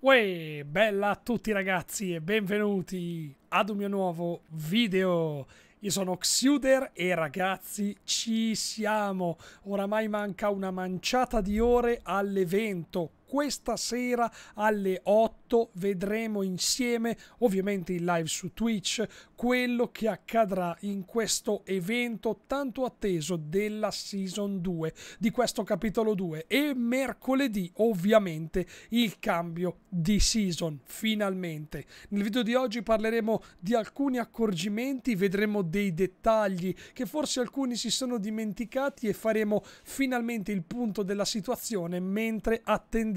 Uè, bella a tutti ragazzi e benvenuti ad un mio nuovo video. Io sono Xuder e ragazzi ci siamo. Oramai manca una manciata di ore all'evento questa sera alle 8 vedremo insieme, ovviamente in live su Twitch, quello che accadrà in questo evento tanto atteso della Season 2, di questo capitolo 2 e mercoledì ovviamente il cambio di season, finalmente. Nel video di oggi parleremo di alcuni accorgimenti, vedremo dei dettagli che forse alcuni si sono dimenticati e faremo finalmente il punto della situazione mentre attendiamo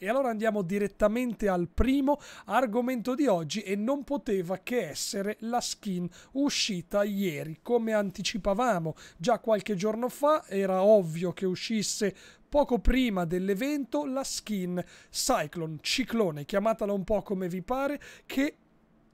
E allora andiamo direttamente al primo argomento di oggi e non poteva che essere la skin uscita ieri. Come anticipavamo già qualche giorno fa, era ovvio che uscisse poco prima dell'evento la skin Cyclone, ciclone, chiamatela un po' come vi pare, che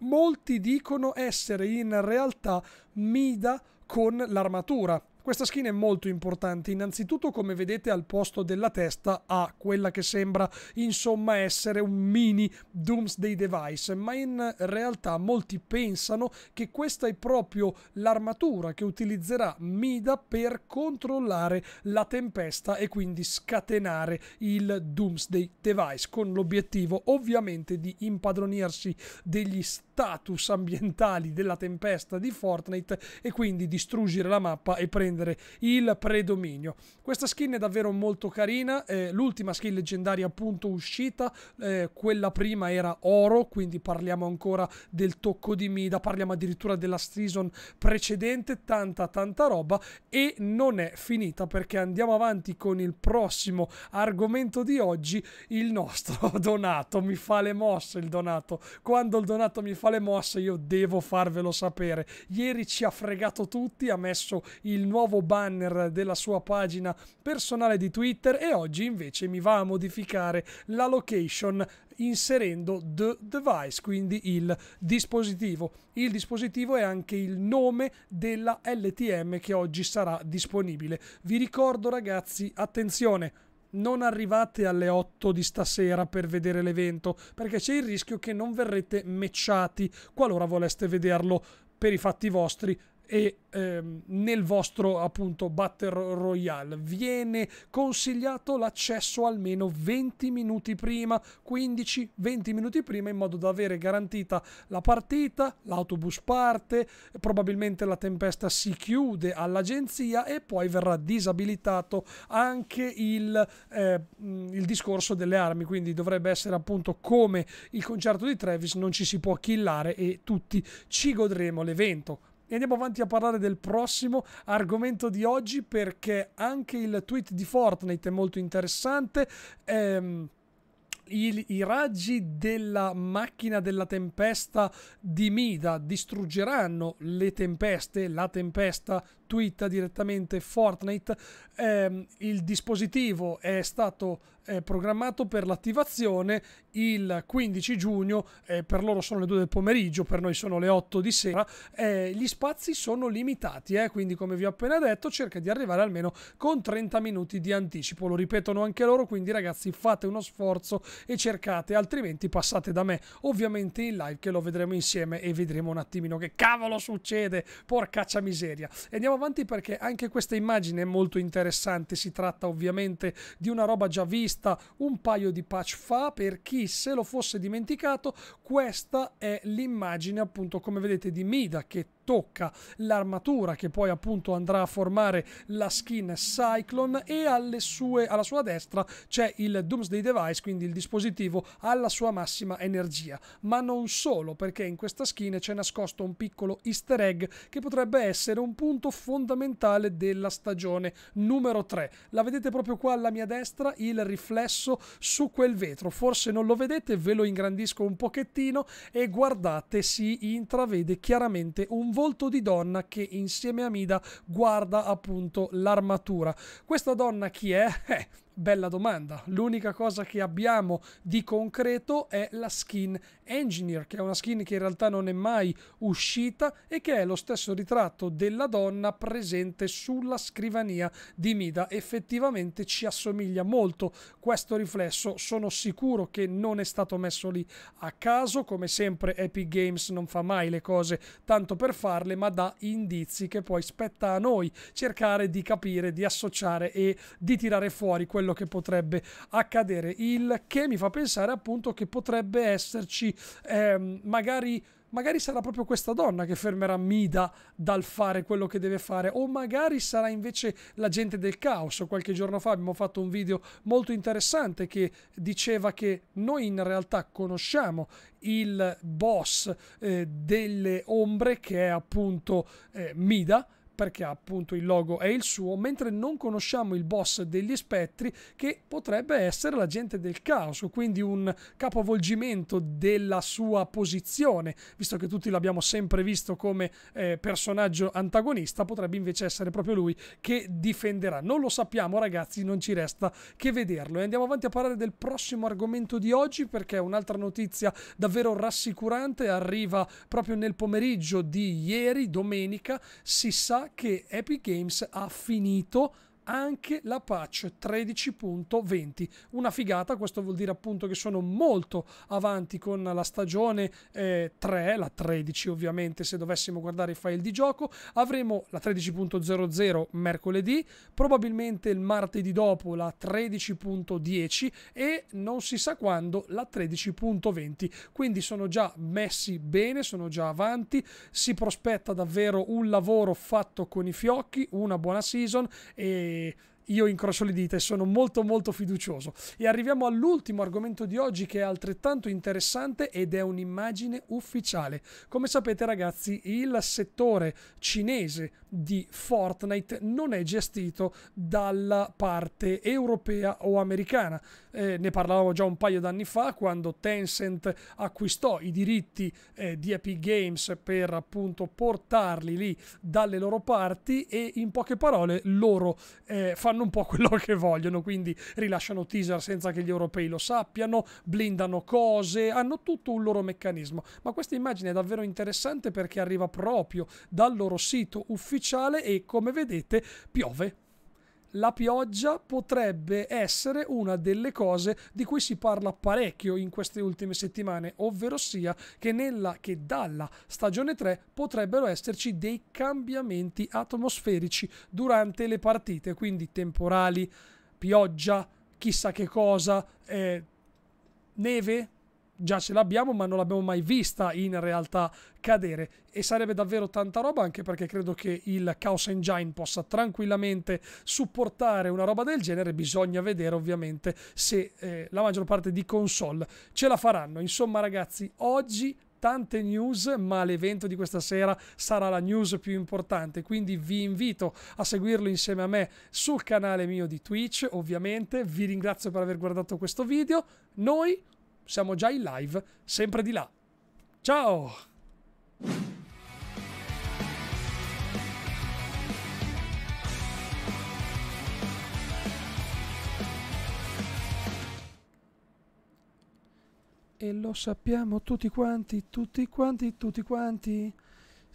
molti dicono essere in realtà Mida con l'armatura questa skin è molto importante, innanzitutto come vedete al posto della testa ha quella che sembra insomma essere un mini Doomsday Device, ma in realtà molti pensano che questa è proprio l'armatura che utilizzerà Mida per controllare la tempesta e quindi scatenare il Doomsday Device con l'obiettivo ovviamente di impadronirsi degli status ambientali della tempesta di Fortnite e quindi distruggere la mappa e prendere prendere il predominio. Questa skin è davvero molto carina, eh, l'ultima skin leggendaria appunto uscita, eh, quella prima era oro, quindi parliamo ancora del tocco di Mida, parliamo addirittura della season precedente, tanta tanta roba e non è finita perché andiamo avanti con il prossimo argomento di oggi, il nostro Donato, mi fa le mosse il Donato, quando il Donato mi fa le mosse io devo farvelo sapere, ieri ci ha fregato tutti, ha messo il nuovo nuovo banner della sua pagina personale di Twitter e oggi invece mi va a modificare la location inserendo the device, quindi il dispositivo. Il dispositivo è anche il nome della LTM che oggi sarà disponibile. Vi ricordo ragazzi, attenzione, non arrivate alle 8 di stasera per vedere l'evento, perché c'è il rischio che non verrete matchati qualora voleste vederlo per i fatti vostri e ehm, nel vostro appunto Battle Royale viene consigliato l'accesso almeno 20 minuti prima, 15-20 minuti prima in modo da avere garantita la partita, l'autobus parte, probabilmente la tempesta si chiude all'agenzia e poi verrà disabilitato anche il, eh, il discorso delle armi, quindi dovrebbe essere appunto come il concerto di Travis, non ci si può killare e tutti ci godremo l'evento e andiamo avanti a parlare del prossimo argomento di oggi perché anche il tweet di Fortnite è molto interessante. Ehm, i, i, raggi della macchina della tempesta di Mida distruggeranno le tempeste, la tempesta, twitta direttamente Fortnite, ehm, il dispositivo è stato eh, programmato per l'attivazione il 15 giugno, eh, per loro sono le 2 del pomeriggio, per noi sono le 8 di sera, eh, gli spazi sono limitati, eh, quindi come vi ho appena detto cerca di arrivare almeno con 30 minuti di anticipo, lo ripetono anche loro, quindi ragazzi fate uno sforzo e cercate, altrimenti passate da me, ovviamente in live che lo vedremo insieme e vedremo un attimino che cavolo succede, porcaccia miseria. E andiamo avanti perché anche questa immagine è molto interessante, si tratta ovviamente di una roba già vista un paio di patch fa, per chi se lo fosse dimenticato questa è l'immagine appunto come vedete di Mida che tocca l'armatura che poi appunto andrà a formare la skin Cyclone e sue, alla sua destra c'è il Doomsday Device, quindi il dispositivo alla sua massima energia. Ma non solo, perché in questa skin c'è nascosto un piccolo easter egg che potrebbe essere un punto fondamentale della stagione numero 3. La vedete proprio qua alla mia destra, il riflesso su quel vetro. Forse non lo vedete, ve lo ingrandisco un pochettino e guardate, si intravede chiaramente un volto di donna che insieme a Mida guarda appunto l'armatura. Questa donna chi è? Eh Bella domanda. L'unica cosa che abbiamo di concreto è la skin Engineer, che è una skin che in realtà non è mai uscita e che è lo stesso ritratto della donna presente sulla scrivania di Mida. Effettivamente ci assomiglia molto questo riflesso. Sono sicuro che non è stato messo lì a caso. Come sempre, Epic Games non fa mai le cose tanto per farle, ma dà indizi che poi spetta a noi cercare di capire, di associare e di tirare fuori quello quello che potrebbe accadere, il che mi fa pensare appunto che potrebbe esserci ehm, magari magari sarà proprio questa donna che fermerà Mida dal fare quello che deve fare o magari sarà invece la gente del caos. Qualche giorno fa abbiamo fatto un video molto interessante che diceva che noi in realtà conosciamo il boss eh, delle ombre che è appunto eh, Mida perché appunto il logo è il suo, mentre non conosciamo il boss degli spettri che potrebbe essere l'agente del caos, quindi un capovolgimento della sua posizione, visto che tutti l'abbiamo sempre visto come eh, personaggio antagonista, potrebbe invece essere proprio lui che difenderà. Non lo sappiamo ragazzi, non ci resta che vederlo. E andiamo avanti a parlare del prossimo argomento di oggi perché un'altra notizia davvero rassicurante arriva proprio nel pomeriggio di ieri, domenica, si sa che Epic Games ha finito anche la patch 13.20. Una figata, questo vuol dire appunto che sono molto avanti con la stagione eh, 3, la 13 ovviamente se dovessimo guardare i file di gioco. Avremo la 13.00 mercoledì, probabilmente il martedì dopo la 13.10 e non si sa quando la 13.20. Quindi sono già messi bene, sono già avanti, si prospetta davvero un lavoro fatto con i fiocchi, una buona season e a io incrocio le dita e sono molto molto fiducioso. E arriviamo all'ultimo argomento di oggi che è altrettanto interessante ed è un'immagine ufficiale. Come sapete ragazzi, il settore cinese di Fortnite non è gestito dalla parte europea o americana. Eh, ne parlavamo già un paio d'anni fa quando Tencent acquistò i diritti eh, di Epic Games per appunto portarli lì dalle loro parti e in poche parole loro eh, fanno fanno un po' quello che vogliono, quindi rilasciano teaser senza che gli europei lo sappiano, blindano cose, hanno tutto un loro meccanismo. Ma questa immagine è davvero interessante perché arriva proprio dal loro sito ufficiale e come vedete piove la pioggia potrebbe essere una delle cose di cui si parla parecchio in queste ultime settimane, ovvero sia che, nella, che dalla stagione 3 potrebbero esserci dei cambiamenti atmosferici durante le partite, quindi temporali, pioggia, chissà che cosa, eh, neve, già ce l'abbiamo, ma non l'abbiamo mai vista in realtà cadere. E sarebbe davvero tanta roba, anche perché credo che il Chaos Engine possa tranquillamente supportare una roba del genere. Bisogna vedere ovviamente se eh, la maggior parte di console ce la faranno. Insomma, ragazzi, oggi tante news, ma l'evento di questa sera sarà la news più importante, quindi vi invito a seguirlo insieme a me sul canale mio di Twitch, ovviamente. Vi ringrazio per aver guardato questo video. Noi siamo già in live, sempre di là. Ciao! E lo sappiamo tutti quanti, tutti quanti, tutti quanti.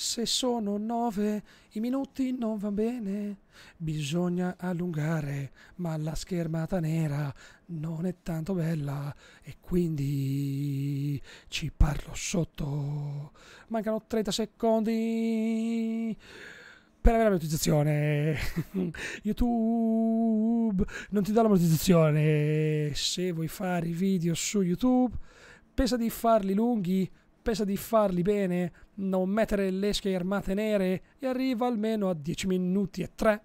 Se sono nove i minuti non va bene. Bisogna allungare, ma la schermata nera non è tanto bella e quindi ci parlo sotto. Mancano 30 secondi per avere la monetizzazione. YouTube non ti dà la monetizzazione. Se vuoi fare i video su YouTube, pensa di farli lunghi pensa di farli bene, non mettere le schermate nere e arriva almeno a 10 minuti e 3.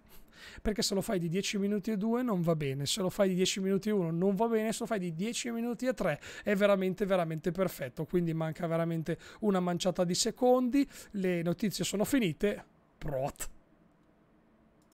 Perché se lo fai di 10 minuti e 2 non va bene, se lo fai di 10 minuti e 1 non va bene, se lo fai di 10 minuti e 3 è veramente veramente perfetto, quindi manca veramente una manciata di secondi, le notizie sono finite, prot.